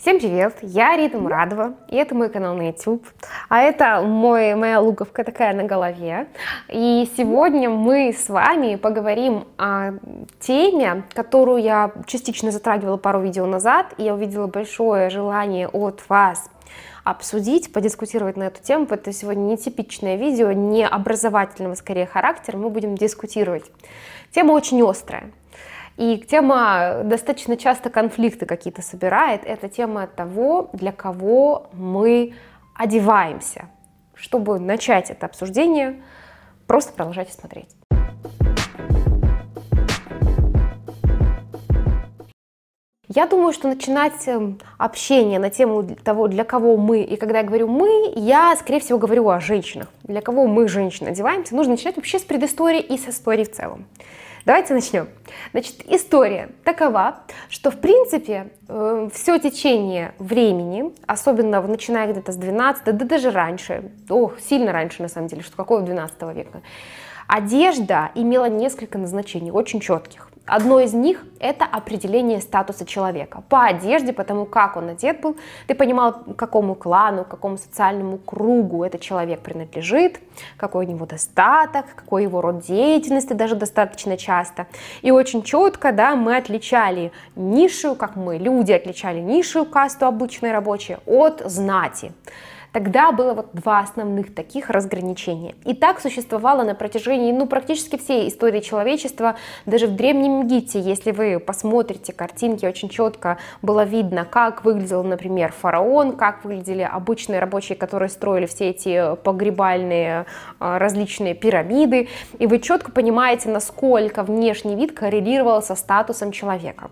Всем привет, я Рита Мурадова, и это мой канал на YouTube, а это мой, моя луковка такая на голове, и сегодня мы с вами поговорим о теме, которую я частично затрагивала пару видео назад, и я увидела большое желание от вас обсудить, подискутировать на эту тему, это сегодня нетипичное видео, не образовательного скорее характера, мы будем дискутировать. Тема очень острая, и тема достаточно часто конфликты какие-то собирает. Это тема того, для кого мы одеваемся. Чтобы начать это обсуждение, просто продолжайте смотреть. Я думаю, что начинать эм, общение на тему того, для кого мы, и когда я говорю «мы», я, скорее всего, говорю о женщинах. Для кого мы, женщины, одеваемся, нужно начинать вообще с предыстории и с истории в целом. Давайте начнем. Значит, история такова, что в принципе э, все течение времени, особенно начиная где-то с 12, да даже раньше, ох, сильно раньше на самом деле, что какого 12 века, одежда имела несколько назначений, очень четких. Одно из них – это определение статуса человека. По одежде, по тому, как он одет был, ты понимал, к какому клану, к какому социальному кругу этот человек принадлежит, какой у него достаток, какой его род деятельности, даже достаточно часто. И очень четко да, мы отличали нишу, как мы, люди отличали нишу, касту обычной рабочей от знати. Тогда было вот два основных таких разграничения. И так существовало на протяжении ну, практически всей истории человечества, даже в Древнем Египте, если вы посмотрите картинки, очень четко было видно, как выглядел, например, фараон, как выглядели обычные рабочие, которые строили все эти погребальные а, различные пирамиды, и вы четко понимаете, насколько внешний вид коррелировал со статусом человека.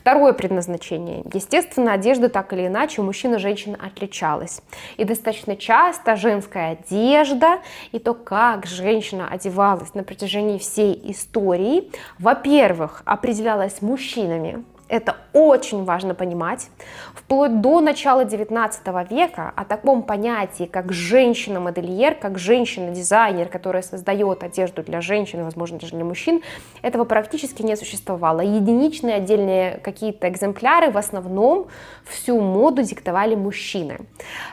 Второе предназначение. Естественно, одежда так или иначе у мужчин и женщин отличалась. И достаточно часто женская одежда и то, как женщина одевалась на протяжении всей истории, во-первых, определялась мужчинами, это очень важно понимать. Вплоть до начала 19 века о таком понятии, как женщина-модельер, как женщина-дизайнер, которая создает одежду для женщин, возможно, даже для мужчин, этого практически не существовало. Единичные отдельные какие-то экземпляры в основном всю моду диктовали мужчины.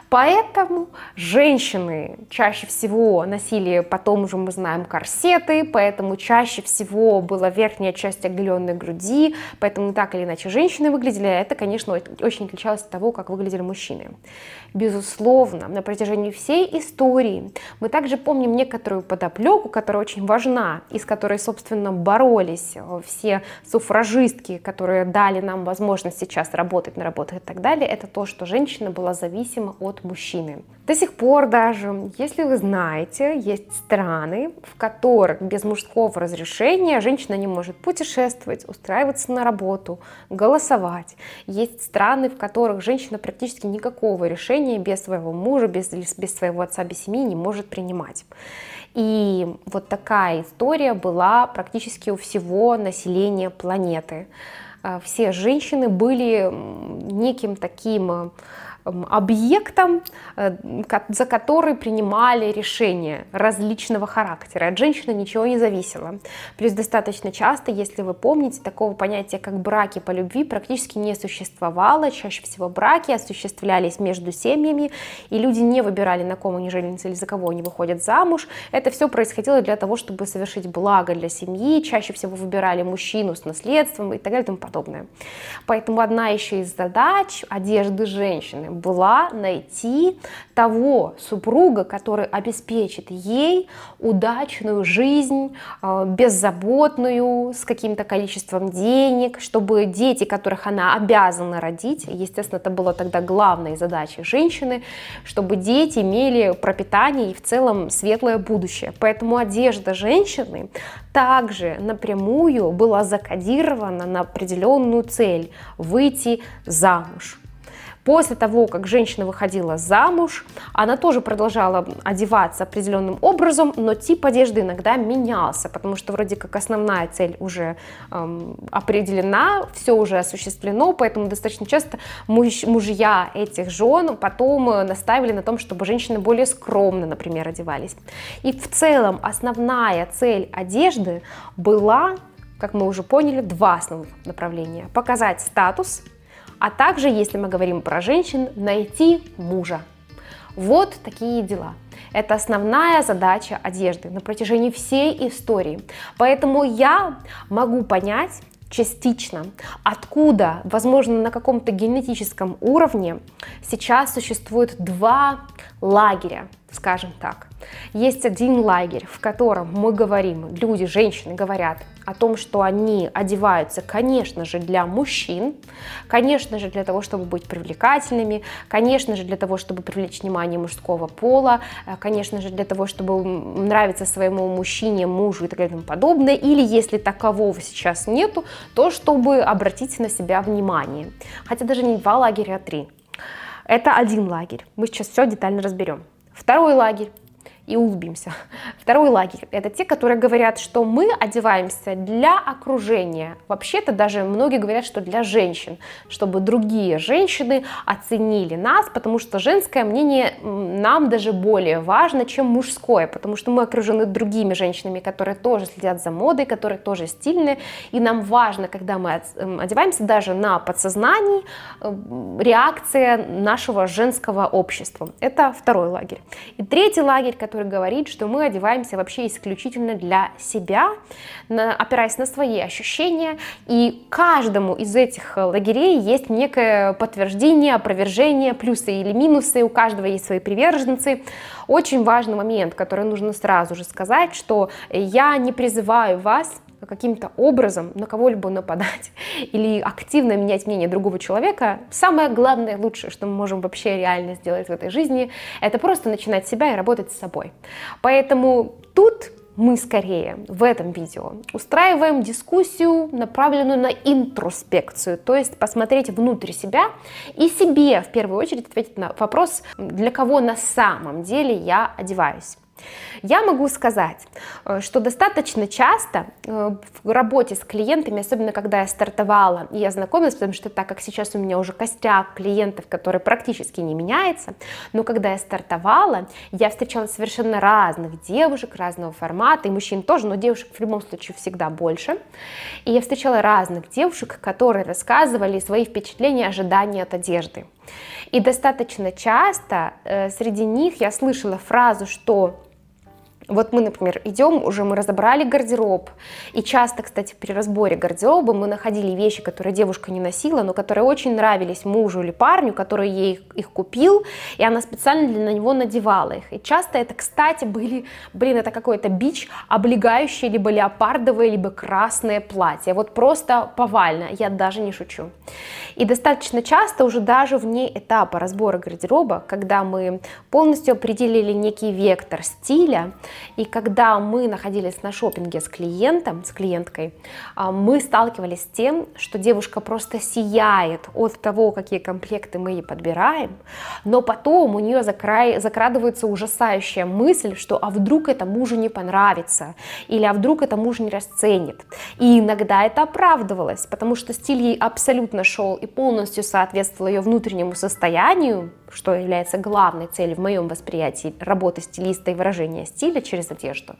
Поэтому женщины чаще всего носили, потом уже мы знаем, корсеты, поэтому чаще всего была верхняя часть оголенной груди, поэтому так или иначе женщины выглядели, а это, конечно, очень отличалось от того, как выглядели мужчины. Безусловно, на протяжении всей истории мы также помним некоторую подоплеку, которая очень важна, из которой, собственно, боролись э, все суфражистки, которые дали нам возможность сейчас работать на работах и так далее, это то, что женщина была зависима от мужчины. До сих пор даже, если вы знаете, есть страны, в которых без мужского разрешения женщина не может путешествовать, устраиваться на работу, голосовать. Есть страны, в которых женщина практически никакого решения без своего мужа, без, без своего отца, без семьи не может принимать. И вот такая история была практически у всего населения планеты. А, все женщины были неким таким а, объектом, э, за который принимали решения различного характера. От женщины ничего не зависело. Плюс достаточно часто, если вы помните, такого понятия, как браки по любви, практически не существовало. Чаще всего браки осуществлялись между семьями, и люди не выбирали, на ком они женятся или за кого они выходят замуж. Это все происходило для того, чтобы совершить благо для семьи. Чаще всего выбирали мужчину с наследством и так далее и тому подобное. Поэтому одна еще из задач одежды женщины была найти того супруга, который обеспечит ей удачную жизнь, а, беззаботную, с каким-то количеством денег, чтобы дети, которых она обязана родить, естественно, это было тогда главной задачей женщины, чтобы дети имели пропитание и в целом светлое будущее. Поэтому одежда женщины также напрямую была закодирована на определенную цель – выйти замуж. После того, как женщина выходила замуж, она тоже продолжала одеваться определенным образом, но тип одежды иногда менялся, потому что вроде как основная цель уже эм, определена, все уже осуществлено, поэтому достаточно часто муж, мужья этих жен потом э, настаивали на том, чтобы женщины более скромно, например, одевались. И в целом основная цель одежды была, как мы уже поняли, два основных направления. Показать статус – а также, если мы говорим про женщин, найти мужа. Вот такие дела. Это основная задача одежды на протяжении всей истории. Поэтому я могу понять частично, откуда, возможно, на каком-то генетическом уровне сейчас существует два лагеря скажем так. Есть один лагерь, в котором мы говорим, люди, женщины говорят о том, что они одеваются, конечно же, для мужчин, конечно же, для того, чтобы быть привлекательными, конечно же, для того, чтобы привлечь внимание мужского пола, э, конечно же, для того, чтобы нравиться своему мужчине, мужу и так далее и тому подобное, или если такового сейчас нету, то чтобы обратить на себя внимание. Хотя даже не два лагеря, а три. Это один лагерь. Мы сейчас все детально разберем. Второй лагерь и улыбимся. Второй лагерь – это те, которые говорят, что мы одеваемся для окружения. Вообще-то даже многие говорят, что для женщин, чтобы другие женщины оценили нас, потому что женское мнение нам даже более важно, чем мужское, потому что мы окружены другими женщинами, которые тоже следят за модой, которые тоже стильны, и нам важно, когда мы одеваемся даже на подсознании, э, реакция нашего женского общества. Это второй лагерь. И третий лагерь, который который говорит, что мы одеваемся вообще исключительно для себя, на, опираясь на свои ощущения, и каждому из этих лагерей есть некое подтверждение, опровержение, плюсы или минусы, у каждого есть свои приверженцы. Очень важный момент, который нужно сразу же сказать, что я не призываю вас каким-то образом на кого-либо нападать или активно менять мнение другого человека, самое главное, лучшее, что мы можем вообще реально сделать в этой жизни, это просто начинать себя и работать с собой. Поэтому тут мы скорее в этом видео устраиваем дискуссию, направленную на интроспекцию, то есть посмотреть внутрь себя и себе в первую очередь ответить на вопрос, для кого на самом деле я одеваюсь. Я могу сказать, э, что достаточно часто э, в работе с клиентами, особенно когда я стартовала и я знакомилась, потому что так как сейчас у меня уже костяк клиентов, который практически не меняется, но когда я стартовала, я встречала совершенно разных девушек, разного формата, и мужчин тоже, но девушек в любом случае всегда больше. И я встречала разных девушек, которые рассказывали свои впечатления, ожидания от одежды. И достаточно часто э, среди них я слышала фразу, что вот мы, например, идем, уже мы разобрали гардероб, и часто, кстати, при разборе гардероба мы находили вещи, которые девушка не носила, но которые очень нравились мужу или парню, который ей их, купил, и она специально для него надевала их. И часто это, кстати, были, блин, это какой-то бич, облегающие либо леопардовое, либо красное платье, вот просто повально, я даже не шучу. И достаточно часто уже даже вне этапа разбора гардероба, когда мы полностью определили некий вектор стиля, и когда мы находились на шопинге с клиентом, с клиенткой, а, мы сталкивались с тем, что девушка просто сияет от того, какие комплекты мы ей подбираем, но потом у нее закра... закрадывается ужасающая мысль, что а вдруг это мужу не понравится, или а вдруг это муж не расценит. И иногда это оправдывалось, потому что стиль ей абсолютно шел и полностью соответствовал ее внутреннему состоянию, что является главной целью в моем восприятии работы стилиста и выражения стиля через одежду.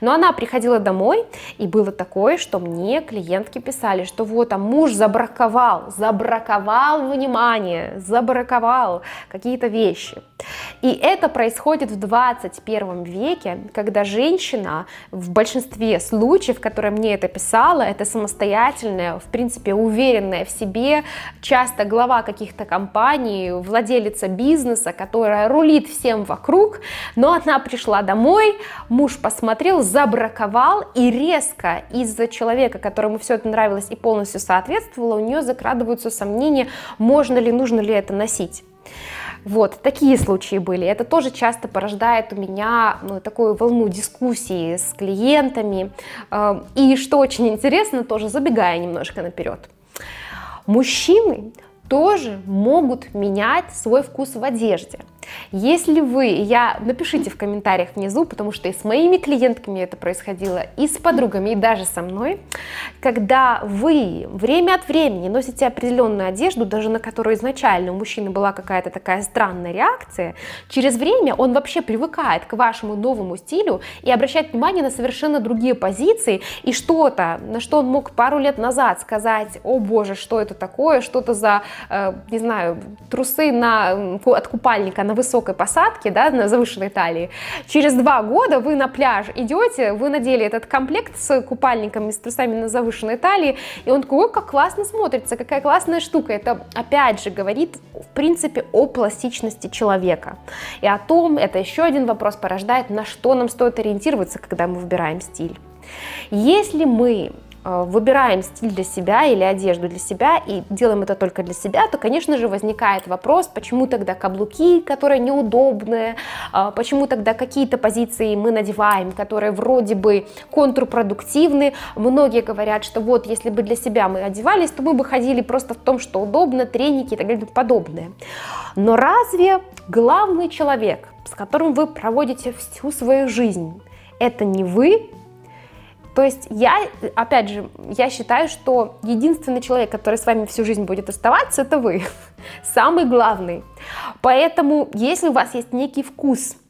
Но она приходила домой, и было такое, что мне клиентки писали, что вот, а муж забраковал, забраковал внимание, забраковал какие-то вещи. И это происходит в 21 веке, когда женщина в большинстве случаев, которые мне это писала, это самостоятельная, в принципе, уверенная в себе, часто глава каких-то компаний, владелец владелица бизнеса, которая рулит всем вокруг, но она пришла домой, муж посмотрел, забраковал и резко из-за человека, которому все это нравилось и полностью соответствовало, у нее закрадываются сомнения, можно ли, нужно ли это носить. Вот, такие случаи были. Это тоже часто порождает у меня ну, такую волну дискуссии с клиентами. Эм, и что очень интересно, тоже забегая немножко наперед, мужчины тоже могут менять свой вкус в одежде. Если вы, я, напишите в комментариях внизу, потому что и с моими клиентками это происходило, и с подругами, и даже со мной, когда вы время от времени носите определенную одежду, даже на которую изначально у мужчины была какая-то такая странная реакция, через время он вообще привыкает к вашему новому стилю и обращает внимание на совершенно другие позиции и что-то, на что он мог пару лет назад сказать, о боже, что это такое, что-то за, э, не знаю, трусы на, от купальника на на высокой посадке, да, на завышенной талии, через два года вы на пляж идете, вы надели этот комплект с купальниками, с трусами на завышенной талии, и он такой, как классно смотрится, какая классная штука. Это, опять же, говорит, в принципе, о пластичности человека. И о том, это еще один вопрос порождает, на что нам стоит ориентироваться, когда мы выбираем стиль. Если мы Э, выбираем стиль для себя или одежду для себя и делаем это только для себя, то, конечно же, возникает вопрос, почему тогда каблуки, которые неудобные, э, почему тогда какие-то позиции мы надеваем, которые вроде бы контрпродуктивны. Многие говорят, что вот если бы для себя мы одевались, то мы бы ходили просто в том, что удобно, треники и так далее и подобное. Но разве главный человек, с которым вы проводите всю свою жизнь, это не вы, то есть я, опять же, я считаю, что единственный человек, который с вами всю жизнь будет оставаться, это вы. Самый главный. Поэтому, если у вас есть некий вкус –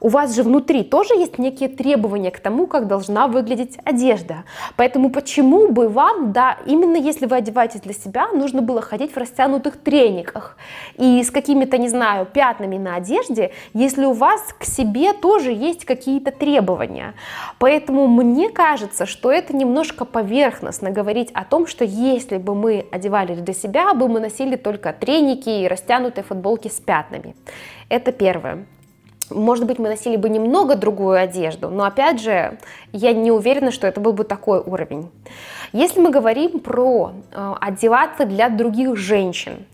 у вас же внутри тоже есть некие требования к тому, как должна выглядеть одежда. Поэтому почему бы вам, да, именно если вы одеваетесь для себя, нужно было ходить в растянутых трениках и с какими-то, не знаю, пятнами на одежде, если у вас к себе тоже есть какие-то требования. Поэтому мне кажется, что это немножко поверхностно говорить о том, что если бы мы одевались для себя, бы мы носили только треники и растянутые футболки с пятнами. Это первое. Может быть, мы носили бы немного другую одежду, но опять же, я не уверена, что это был бы такой уровень. Если мы говорим про э, одеваться для других женщин,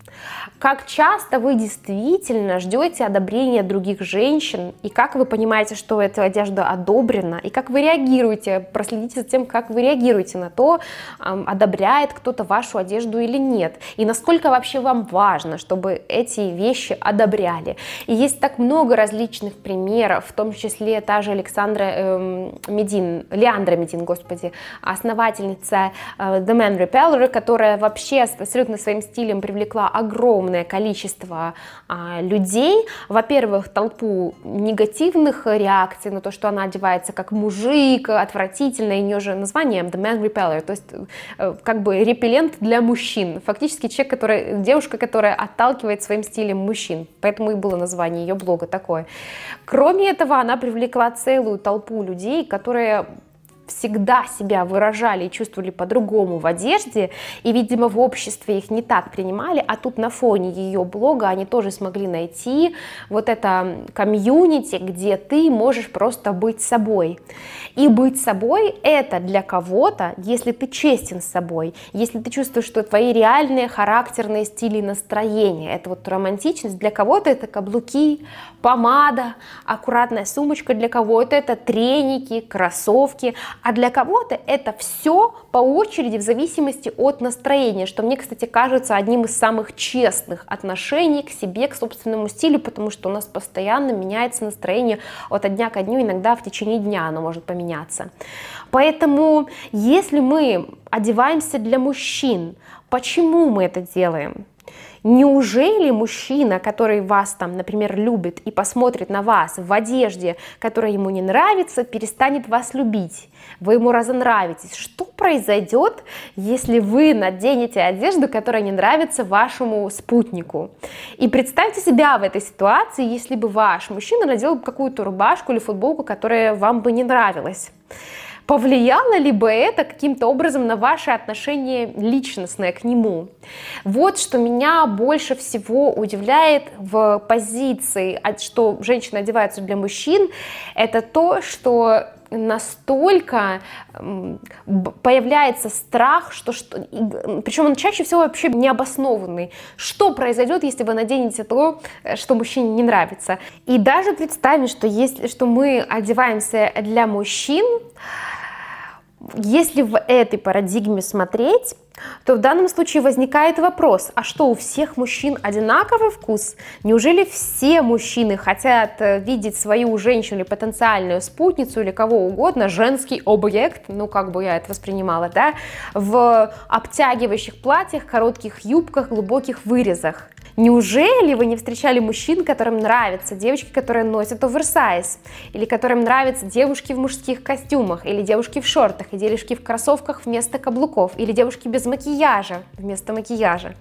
как часто вы действительно ждете одобрения других женщин, и как вы понимаете, что эта одежда одобрена, и как вы реагируете, проследите за тем, как вы реагируете на то, одобряет кто-то вашу одежду или нет, и насколько вообще вам важно, чтобы эти вещи одобряли. И есть так много различных примеров, в том числе та же Александра эм, Медин, Леандра Медин, господи, основательница э, The Man Repeller, которая вообще абсолютно своим стилем привлекла огромное огромное количество а, людей. Во-первых, толпу негативных реакций на то, что она одевается как мужик, отвратительно, и у нее же название The Man Repeller, то есть э, как бы репеллент для мужчин. Фактически человек, который, девушка, которая отталкивает своим стилем мужчин. Поэтому и было название ее блога такое. Кроме этого, она привлекла целую толпу людей, которые всегда себя выражали и чувствовали по-другому в одежде, и, видимо, в обществе их не так принимали, а тут на фоне ее блога они тоже смогли найти вот это комьюнити, где ты можешь просто быть собой. И быть собой — это для кого-то, если ты честен с собой, если ты чувствуешь, что твои реальные характерные стили настроения, это вот романтичность, для кого-то это каблуки, помада, аккуратная сумочка, для кого-то это треники, кроссовки, а для кого-то это все по очереди в зависимости от настроения, что мне, кстати, кажется одним из самых честных отношений к себе, к собственному стилю, потому что у нас постоянно меняется настроение от дня к дню, иногда в течение дня оно может поменяться. Поэтому если мы одеваемся для мужчин, почему мы это делаем? Неужели мужчина, который вас там, например, любит и посмотрит на вас в одежде, которая ему не нравится, перестанет вас любить? Вы ему разонравитесь. Что произойдет, если вы наденете одежду, которая не нравится вашему спутнику? И представьте себя в этой ситуации, если бы ваш мужчина надел какую-то рубашку или футболку, которая вам бы не нравилась. Повлияло ли бы это каким-то образом на ваше отношение личностное к нему? Вот что меня больше всего удивляет в позиции, а, что женщины одеваются для мужчин, это то, что настолько появляется страх, что, что причем он чаще всего вообще необоснованный. Что произойдет, если вы наденете то, э, что мужчине не нравится? И даже представим, что если что мы одеваемся для мужчин, если в этой парадигме смотреть, то в данном случае возникает вопрос, а что у всех мужчин одинаковый вкус? Неужели все мужчины хотят э, видеть свою женщину или потенциальную спутницу или кого угодно, женский объект, ну как бы я это воспринимала, да, в обтягивающих платьях, коротких юбках, глубоких вырезах? Неужели вы не встречали мужчин, которым нравятся девочки, которые носят оверсайз, или которым нравятся девушки в мужских костюмах, или девушки в шортах, и девушки в кроссовках вместо каблуков, или девушки без макияжа вместо макияжа?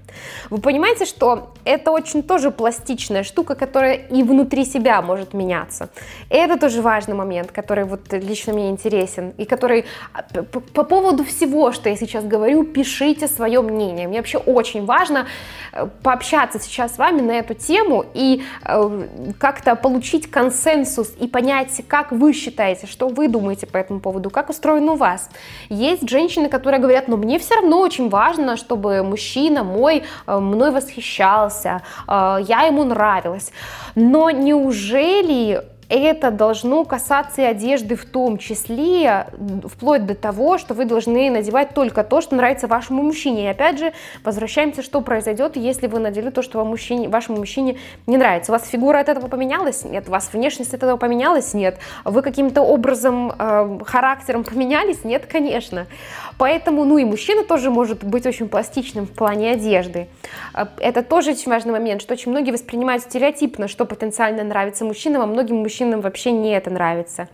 Вы понимаете, что это очень тоже пластичная штука, которая и внутри себя может меняться. Это тоже важный момент, который вот лично мне интересен, и который а, по поводу всего, что я сейчас говорю, пишите свое мнение. Мне вообще очень важно э, пообщаться сейчас с вами на эту тему и э, как-то получить консенсус и понять, как вы считаете, что вы думаете по этому поводу, как устроен у вас. Есть женщины, которые говорят, но мне все равно очень важно, чтобы мужчина мой э, мной восхищался, э, я ему нравилась. Но неужели это должно касаться и одежды в том числе, вплоть до того, что вы должны надевать только то, что нравится вашему мужчине. И опять же, возвращаемся, что произойдет, если вы надели то, что вам мужчине, вашему мужчине не нравится. У вас фигура от этого поменялась? Нет. У вас внешность от этого поменялась? Нет. Вы каким-то образом, э, характером поменялись? Нет, конечно. Поэтому, ну и мужчина тоже может быть очень пластичным в плане одежды. А, это тоже очень важный момент, что очень многие воспринимают стереотипно, что потенциально нравится мужчинам, а многим мужчинам вообще не это нравится.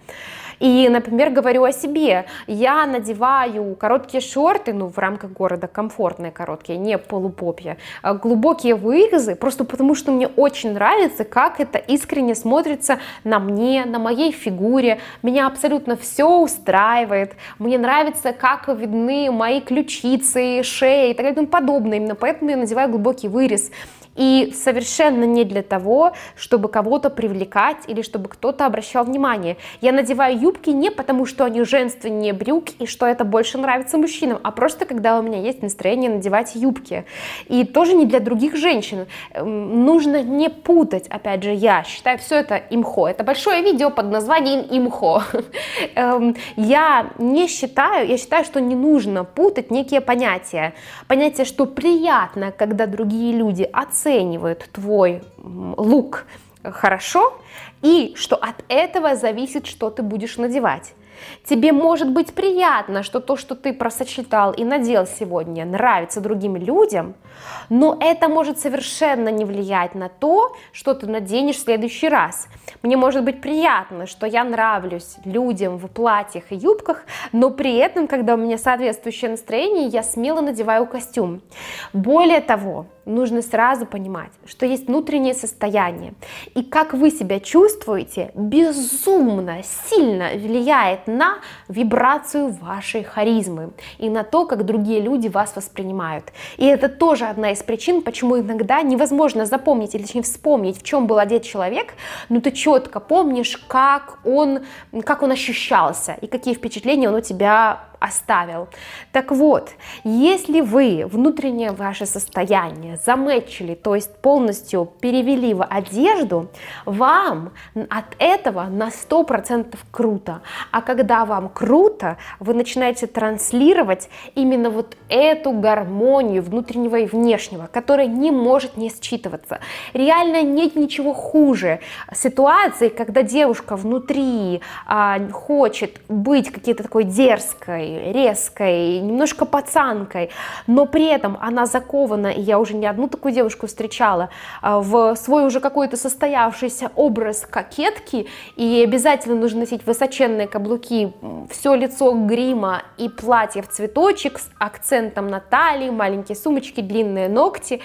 И, например, говорю о себе. Я надеваю короткие шорты, ну, в рамках города комфортные короткие, не полупопья, а глубокие вырезы, просто потому что мне очень нравится, как это искренне смотрится на мне, на моей фигуре. Меня абсолютно все устраивает. Мне нравится, как видны мои ключицы, шеи и так далее и тому подобное. Именно поэтому я надеваю глубокий вырез. И совершенно не для того, чтобы кого-то привлекать или чтобы кто-то обращал внимание. Я надеваю юбки не потому, что они женственнее брюк и что это больше нравится мужчинам, а просто когда у меня есть настроение надевать юбки. И тоже не для других женщин. Эм, нужно не путать, опять же, я считаю все это имхо. Это большое видео под названием имхо. Эм, я не считаю, я считаю, что не нужно путать некие понятия. Понятие, что приятно, когда другие люди оценивают оценивают твой лук хорошо, и что от этого зависит, что ты будешь надевать. Тебе может быть приятно, что то, что ты просочитал и надел сегодня, нравится другим людям, но это может совершенно не влиять на то, что ты наденешь в следующий раз. Мне может быть приятно, что я нравлюсь людям в платьях и юбках, но при этом, когда у меня соответствующее настроение, я смело надеваю костюм. Более того, нужно сразу понимать, что есть внутреннее состояние. И как вы себя чувствуете, безумно сильно влияет на вибрацию вашей харизмы и на то, как другие люди вас воспринимают. И это тоже одна из причин, почему иногда невозможно запомнить или точнее вспомнить, в чем был одет человек, но ты четко помнишь, как он, как он ощущался и какие впечатления он у тебя оставил. Так вот, если вы внутреннее ваше состояние замечили, то есть полностью перевели в одежду, вам от этого на 100% круто. А когда вам круто, вы начинаете транслировать именно вот эту гармонию внутреннего и внешнего, которая не может не считываться. Реально нет ничего хуже ситуации, когда девушка внутри а, хочет быть какие-то такой дерзкой, такой резкой, немножко пацанкой, но при этом она закована, и я уже не одну такую девушку встречала, а, в свой уже какой-то состоявшийся образ кокетки, и обязательно нужно носить высоченные каблуки, все лицо грима и платье в цветочек с акцентом на талии, маленькие сумочки, длинные ногти,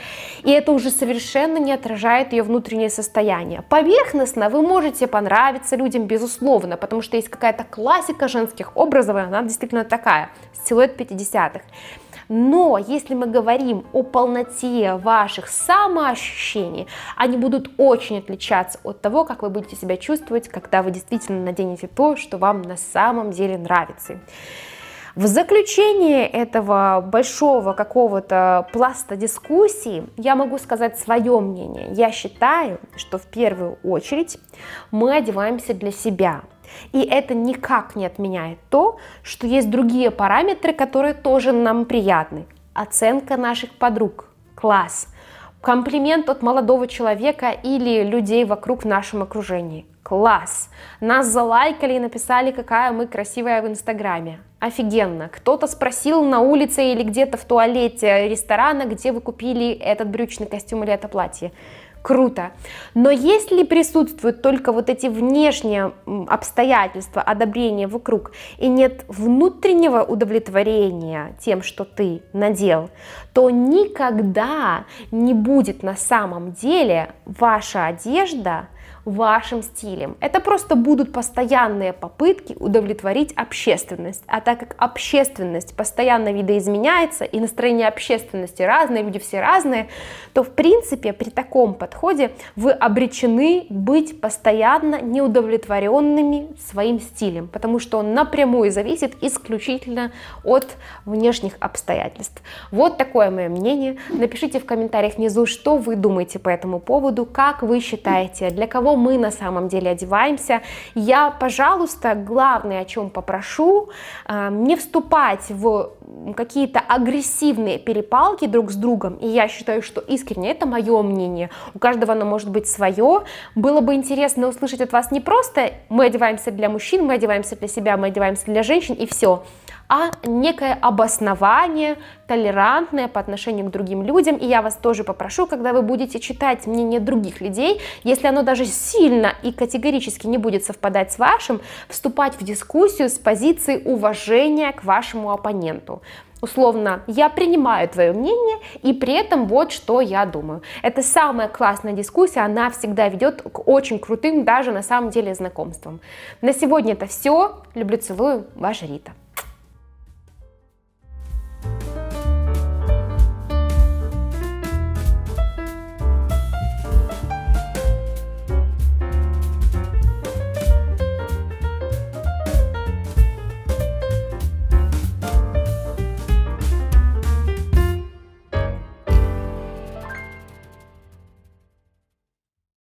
и это уже совершенно не отражает ее внутреннее состояние. Поверхностно вы можете понравиться людям, безусловно, потому что есть какая-то классика женских образов, и она действительно такая, силуэт 50-х. Но если мы говорим о полноте ваших самоощущений, они будут очень отличаться от того, как вы будете себя чувствовать, когда вы действительно наденете то, что вам на самом деле нравится. В заключение этого большого какого-то пласта дискуссии я могу сказать свое мнение. Я считаю, что в первую очередь мы одеваемся для себя, и это никак не отменяет то, что есть другие параметры, которые тоже нам приятны. Оценка наших подруг, класс, комплимент от молодого человека или людей вокруг в нашем окружении. Класс! Нас залайкали и написали, какая мы красивая в Инстаграме. Офигенно! Кто-то спросил на улице или где-то в туалете ресторана, где вы купили этот брючный костюм или это платье круто. Но если присутствуют только вот эти внешние обстоятельства, одобрения вокруг, и нет внутреннего удовлетворения тем, что ты надел, то никогда не будет на самом деле ваша одежда – вашим стилем. Это просто будут постоянные попытки удовлетворить общественность. А так как общественность постоянно видоизменяется, и настроение общественности разное, люди все разные, то в принципе при таком подходе вы обречены быть постоянно неудовлетворенными своим стилем, потому что он напрямую зависит исключительно от внешних обстоятельств. Вот такое мое мнение. Напишите в комментариях внизу, что вы думаете по этому поводу, как вы считаете, для кого кого мы на самом деле одеваемся. Я, пожалуйста, главное, о чем попрошу, а, не вступать в какие-то агрессивные перепалки друг с другом, и я считаю, что искренне это мое мнение, у каждого оно может быть свое, было бы интересно услышать от вас не просто мы одеваемся для мужчин, мы одеваемся для себя, мы одеваемся для женщин и все, а некое обоснование, толерантное по отношению к другим людям. И я вас тоже попрошу, когда вы будете читать мнение других людей, если оно даже сильно и категорически не будет совпадать с вашим, вступать в дискуссию с позиции уважения к вашему оппоненту условно, я принимаю твое мнение, и при этом вот что я думаю. Это самая классная дискуссия, она всегда ведет к очень крутым, даже на самом деле, знакомствам. На сегодня это все. Люблю, целую, ваша Рита.